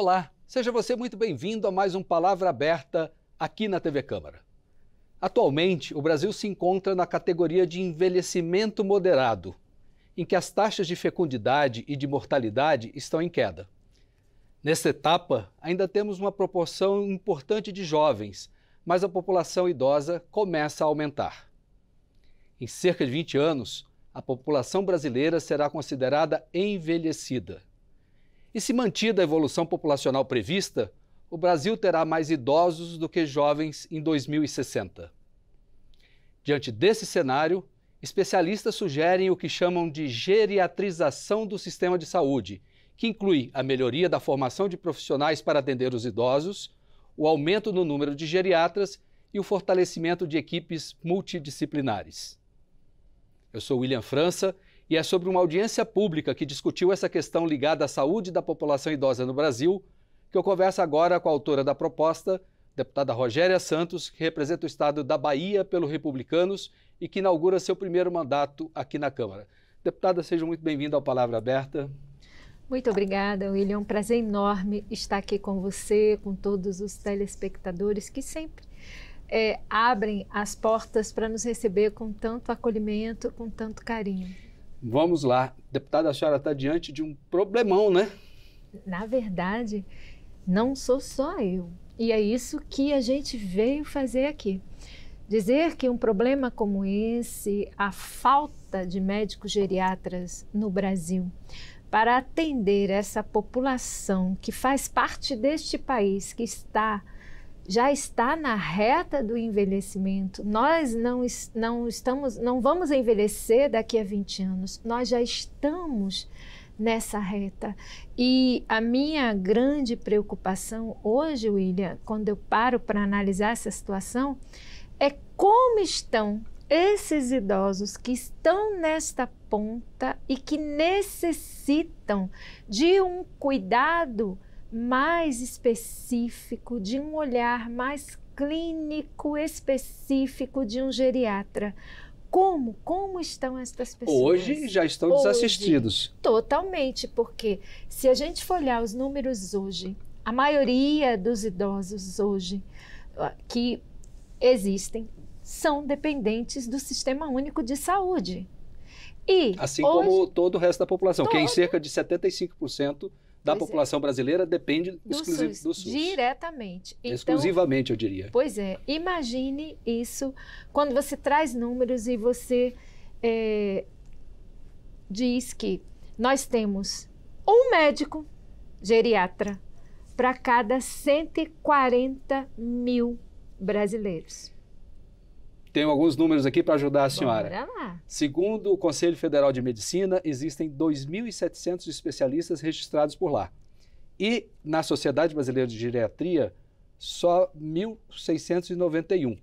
Olá, seja você muito bem-vindo a mais um Palavra Aberta aqui na TV Câmara. Atualmente, o Brasil se encontra na categoria de envelhecimento moderado, em que as taxas de fecundidade e de mortalidade estão em queda. Nesta etapa, ainda temos uma proporção importante de jovens, mas a população idosa começa a aumentar. Em cerca de 20 anos, a população brasileira será considerada envelhecida. E se mantida a evolução populacional prevista, o Brasil terá mais idosos do que jovens em 2060. Diante desse cenário, especialistas sugerem o que chamam de geriatrização do sistema de saúde, que inclui a melhoria da formação de profissionais para atender os idosos, o aumento no número de geriatras e o fortalecimento de equipes multidisciplinares. Eu sou William França e é sobre uma audiência pública que discutiu essa questão ligada à saúde da população idosa no Brasil que eu converso agora com a autora da proposta, deputada Rogéria Santos, que representa o estado da Bahia pelo Republicanos e que inaugura seu primeiro mandato aqui na Câmara. Deputada, seja muito bem-vinda ao Palavra Aberta. Muito obrigada, William. É um prazer enorme estar aqui com você, com todos os telespectadores que sempre é, abrem as portas para nos receber com tanto acolhimento, com tanto carinho. Vamos lá. Deputada, a senhora está diante de um problemão, né? Na verdade, não sou só eu. E é isso que a gente veio fazer aqui. Dizer que um problema como esse, a falta de médicos geriatras no Brasil, para atender essa população que faz parte deste país, que está já está na reta do envelhecimento. Nós não, não estamos, não vamos envelhecer daqui a 20 anos. Nós já estamos nessa reta. E a minha grande preocupação hoje, William, quando eu paro para analisar essa situação, é como estão esses idosos que estão nesta ponta e que necessitam de um cuidado mais específico, de um olhar mais clínico específico de um geriatra. Como? Como estão estas pessoas? Hoje já estão hoje, desassistidos. Totalmente, porque se a gente for olhar os números hoje, a maioria dos idosos hoje que existem são dependentes do Sistema Único de Saúde. E assim hoje, como todo o resto da população, todo, que é em cerca de 75% da pois é. população é. brasileira depende do SUS, do SUS. Diretamente. Então, Exclusivamente, eu diria. Pois é. Imagine isso quando você traz números e você é, diz que nós temos um médico geriatra para cada 140 mil brasileiros tenho alguns números aqui para ajudar a senhora. lá. Segundo o Conselho Federal de Medicina, existem 2.700 especialistas registrados por lá. E na Sociedade Brasileira de Geriatria, só 1.691.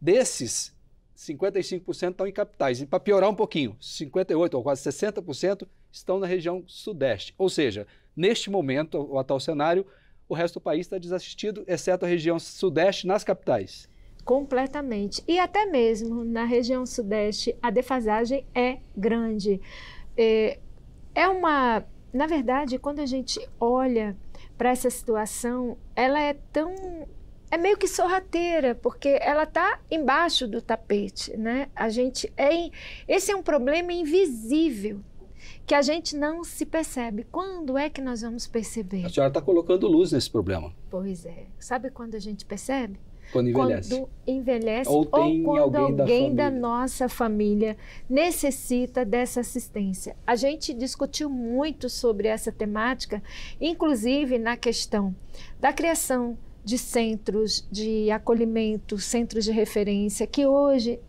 Desses, 55% estão em capitais. E para piorar um pouquinho, 58% ou quase 60% estão na região sudeste. Ou seja, neste momento, o atual cenário, o resto do país está desassistido, exceto a região sudeste nas capitais completamente. E até mesmo na região sudeste, a defasagem é grande. É, é uma. Na verdade, quando a gente olha para essa situação, ela é tão. É meio que sorrateira, porque ela está embaixo do tapete, né? A gente é, esse é um problema invisível que a gente não se percebe. Quando é que nós vamos perceber? A senhora está colocando luz nesse problema. Pois é. Sabe quando a gente percebe? Quando envelhece. Quando envelhece ou, ou quando alguém, alguém da, da, nossa família necessita dessa assistência. A gente discutiu muito sobre essa temática, inclusive na questão da criação de centros de acolhimento, centros de referência, que hoje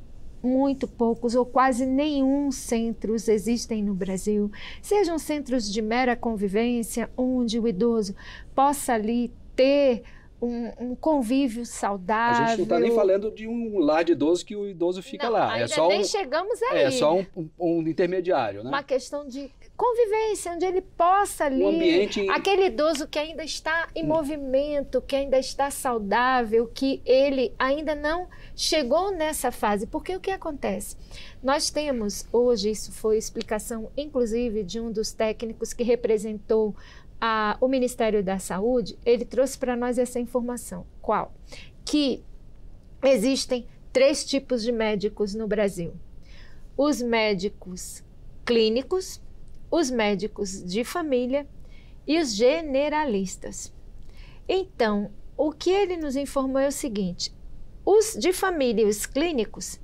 muito poucos ou quase nenhum centros existem no Brasil. Sejam centros de mera convivência, onde o idoso possa ali ter um, um, convívio saudável. A gente não está nem falando de um lar de idoso que o idoso fica não, lá. É ainda é só nem um, chegamos é aí. É só um, um, um, intermediário, né? Uma questão de convivência, onde ele possa ali. Um ambiente... Aquele idoso que ainda está em hum. movimento, que ainda está saudável, que ele ainda não chegou nessa fase. Porque o que acontece? Nós temos hoje, isso foi explicação, inclusive, de um dos técnicos que representou a, o Ministério da Saúde ele trouxe para nós essa informação. Qual? Que existem três tipos de médicos no Brasil: os médicos clínicos, os médicos de família e os generalistas. Então, o que ele nos informou é o seguinte: os de família e os clínicos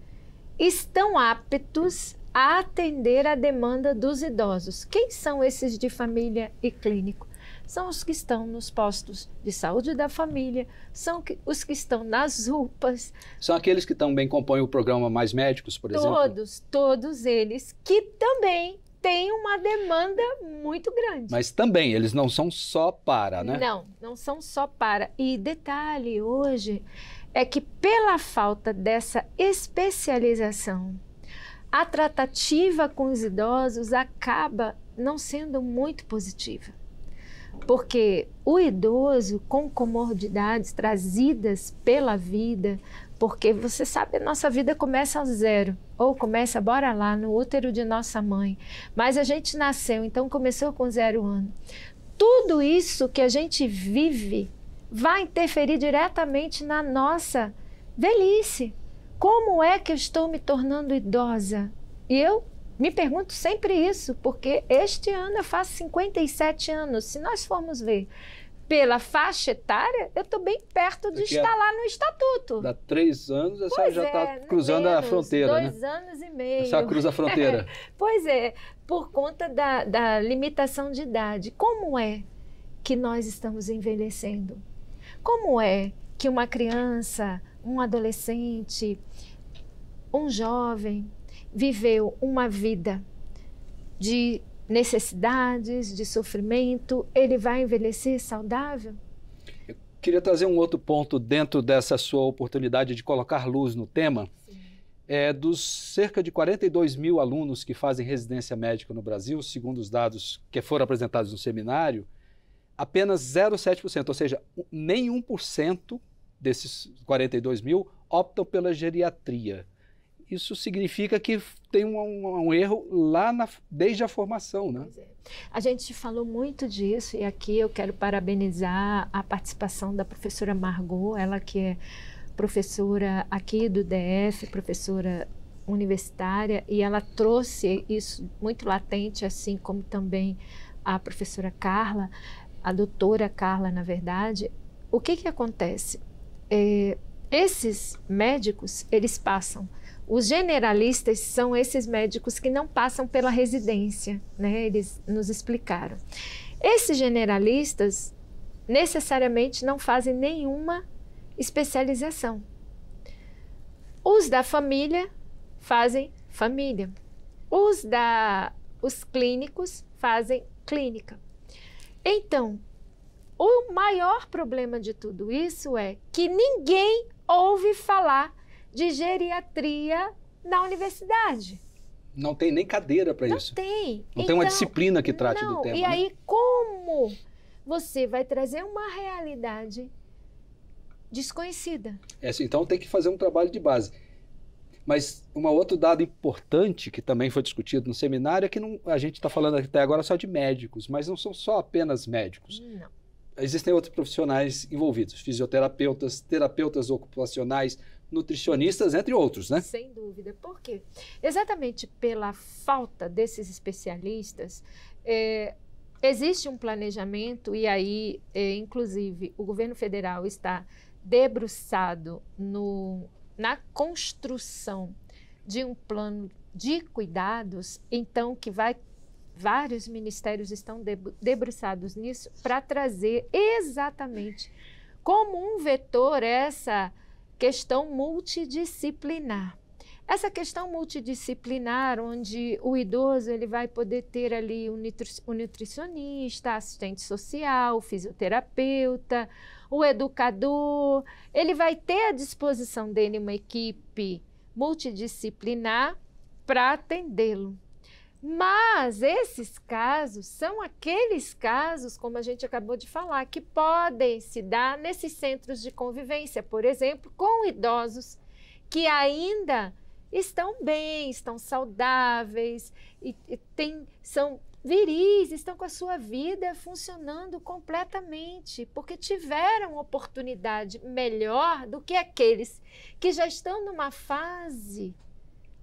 estão aptos a atender a demanda dos idosos. Quem são esses de família e clínico? são os que estão nos postos de saúde da família, são os que estão nas UPAs. São aqueles que também compõem o programa Mais Médicos, por todos, exemplo? Todos, todos eles, que também têm uma demanda muito grande. Mas também, eles não são só para, né? Não, não são só para. E detalhe hoje é que pela falta dessa especialização, a tratativa com os idosos acaba não sendo muito positiva. Porque o idoso com comodidades trazidas pela vida, porque você sabe, a nossa vida começa ao zero, ou começa, bora lá, no útero de nossa mãe. Mas a gente nasceu, então começou com zero ano. Tudo isso que a gente vive vai interferir diretamente na nossa velhice. Como é que eu estou me tornando idosa? E eu me pergunto sempre isso, porque este ano eu faço 57 anos. Se nós formos ver pela faixa etária, eu estou bem perto de estar lá no estatuto. Dá três anos, essa pois já está é, cruzando menos, a fronteira. Né? Dois né? anos e meio. Essa cruza a fronteira. pois é, por conta da, da limitação de idade. Como é que nós estamos envelhecendo? Como é que uma criança, um adolescente, um jovem, viveu uma vida de necessidades, de sofrimento, ele vai envelhecer saudável? Eu queria trazer um outro ponto dentro dessa sua oportunidade de colocar luz no tema. É, dos cerca de 42 mil alunos que fazem residência médica no Brasil, segundo os dados que foram apresentados no seminário, apenas 0,7%, ou seja, nem 1% desses 42 mil optam pela geriatria isso significa que tem um, um, um erro lá na, desde a formação, né? É. A gente falou muito disso e aqui eu quero parabenizar a participação da professora Margot, ela que é professora aqui do DF, professora universitária, e ela trouxe isso muito latente, assim como também a professora Carla, a doutora Carla, na verdade. O que que acontece? É, esses médicos, eles passam os generalistas são esses médicos que não passam pela residência, né? Eles nos explicaram. Esses generalistas necessariamente não fazem nenhuma especialização. Os da família fazem família. Os da os clínicos fazem clínica. Então, o maior problema de tudo isso é que ninguém ouve falar de geriatria na universidade. Não tem nem cadeira para isso. Não tem. Não então, tem uma disciplina que trate não, do tema. E né? aí, como você vai trazer uma realidade desconhecida? É, assim, então tem que fazer um trabalho de base. Mas um outro dado importante que também foi discutido no seminário é que não, a gente está falando até agora só de médicos, mas não são só apenas médicos. Não. Existem outros profissionais envolvidos, fisioterapeutas, terapeutas ocupacionais, nutricionistas, entre outros, né? Sem dúvida. Por quê? Exatamente pela falta desses especialistas, é, existe um planejamento, e aí, é, inclusive, o governo federal está debruçado no, na construção de um plano de cuidados, então, que vai vários ministérios estão debruçados nisso para trazer exatamente como um vetor essa questão multidisciplinar. Essa questão multidisciplinar, onde o idoso ele vai poder ter ali o um nutricionista, assistente social, fisioterapeuta, o educador, ele vai ter à disposição dele uma equipe multidisciplinar para atendê-lo. Mas esses casos são aqueles casos, como a gente acabou de falar, que podem se dar nesses centros de convivência, por exemplo, com idosos que ainda estão bem, estão saudáveis e, e tem, são viris, estão com a sua vida funcionando completamente, porque tiveram oportunidade melhor do que aqueles que já estão numa fase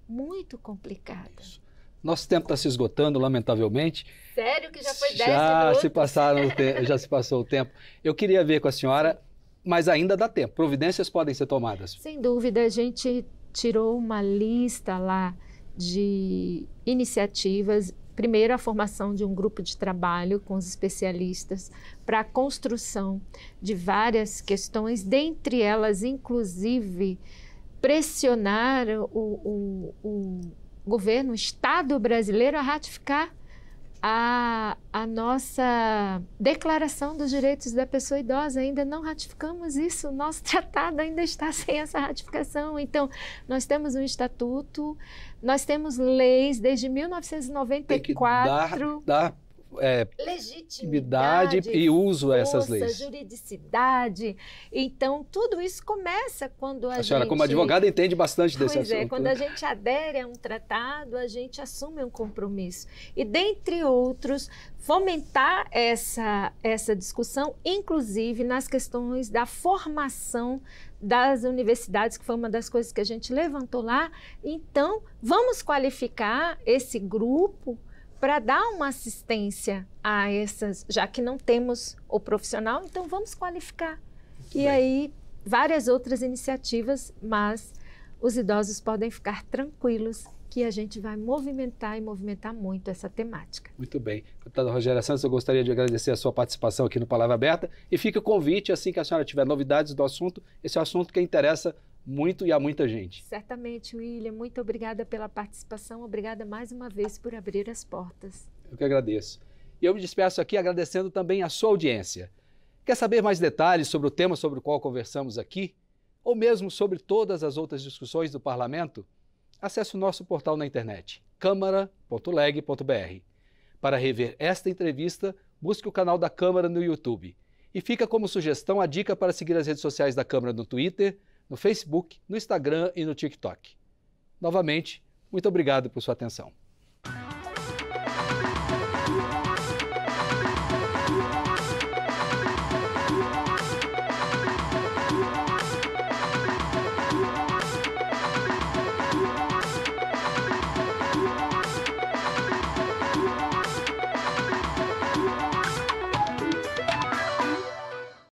muito complicada. Isso. Nosso tempo está se esgotando, lamentavelmente. Sério que já foi 10 já Se passaram já se passou o tempo. Eu queria ver com a senhora, mas ainda dá tempo. Providências podem ser tomadas. Sem dúvida, a gente tirou uma lista lá de iniciativas. Primeiro, a formação de um grupo de trabalho com os especialistas para a construção de várias questões, dentre elas, inclusive, pressionar o, o, o governo, o Estado brasileiro, a ratificar a, a nossa Declaração dos Direitos da Pessoa Idosa. Ainda não ratificamos isso, nosso tratado ainda está sem essa ratificação. Então, nós temos um estatuto, nós temos leis desde 1994. Tem que dar, dar é, legitimidade e uso a essas leis. juridicidade. Então, tudo isso começa quando a, a gente... senhora, como advogada, entende bastante desse pois é, assunto. É, quando né? a gente adere a um tratado, a gente assume um compromisso. E, dentre outros, fomentar essa, essa discussão, inclusive nas questões da formação das universidades, que foi uma das coisas que a gente levantou lá. Então, vamos qualificar esse grupo para dar uma assistência a essas, já que não temos o profissional, então vamos qualificar. Muito e bem. aí, várias outras iniciativas, mas os idosos podem ficar tranquilos que a gente vai movimentar e movimentar muito essa temática. Muito bem. Deputada Rogéria Santos, eu gostaria de agradecer a sua participação aqui no Palavra Aberta e fica o convite, assim que a senhora tiver novidades do assunto, esse é assunto que interessa muito e a muita gente. Certamente, William. Muito obrigada pela participação. Obrigada mais uma vez por abrir as portas. Eu que agradeço. E eu me despeço aqui agradecendo também a sua audiência. Quer saber mais detalhes sobre o tema sobre o qual conversamos aqui? Ou mesmo sobre todas as outras discussões do Parlamento? Acesse o nosso portal na internet, câmara.leg.br. Para rever esta entrevista, busque o canal da Câmara no YouTube. E fica como sugestão a dica para seguir as redes sociais da Câmara no Twitter, no Facebook, no Instagram e no TikTok. Novamente, muito obrigado por sua atenção.